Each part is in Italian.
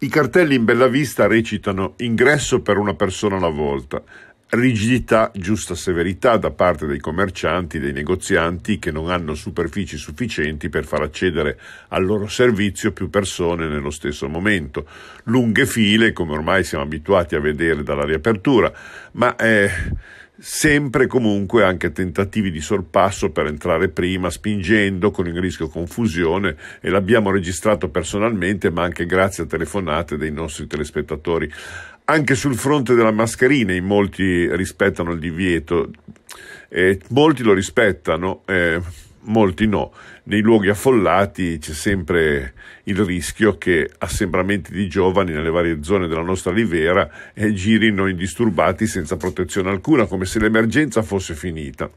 I cartelli in bella vista recitano ingresso per una persona alla volta, rigidità, giusta severità da parte dei commercianti, dei negozianti che non hanno superfici sufficienti per far accedere al loro servizio più persone nello stesso momento, lunghe file come ormai siamo abituati a vedere dalla riapertura, ma eh, sempre comunque anche tentativi di sorpasso per entrare prima, spingendo con il rischio confusione e l'abbiamo registrato personalmente, ma anche grazie a telefonate dei nostri telespettatori. Anche sul fronte della mascherina in molti rispettano il divieto, eh, molti lo rispettano. Eh, molti no. Nei luoghi affollati c'è sempre il rischio che assembramenti di giovani nelle varie zone della nostra rivera eh, girino indisturbati senza protezione alcuna, come se l'emergenza fosse finita.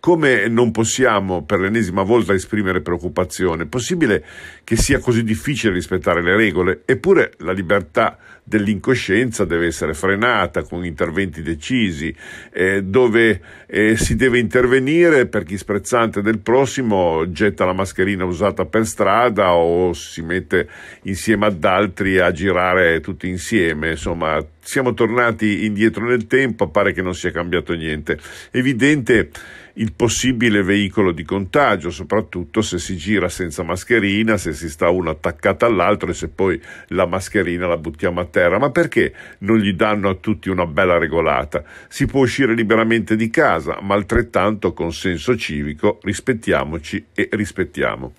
Come non possiamo per l'ennesima volta esprimere preoccupazione? Possibile che sia così difficile rispettare le regole? Eppure la libertà dell'incoscienza deve essere frenata con interventi decisi, eh, dove eh, si deve intervenire per chi sprezzante del prossimo getta la mascherina usata per strada o si mette insieme ad altri a girare tutti insieme, insomma siamo tornati indietro nel tempo, pare che non sia cambiato niente. Evidente il possibile veicolo di contagio, soprattutto se si gira senza mascherina, se si sta uno attaccato all'altro e se poi la mascherina la buttiamo a terra. Ma perché non gli danno a tutti una bella regolata? Si può uscire liberamente di casa, ma altrettanto con senso civico rispettiamoci e rispettiamo.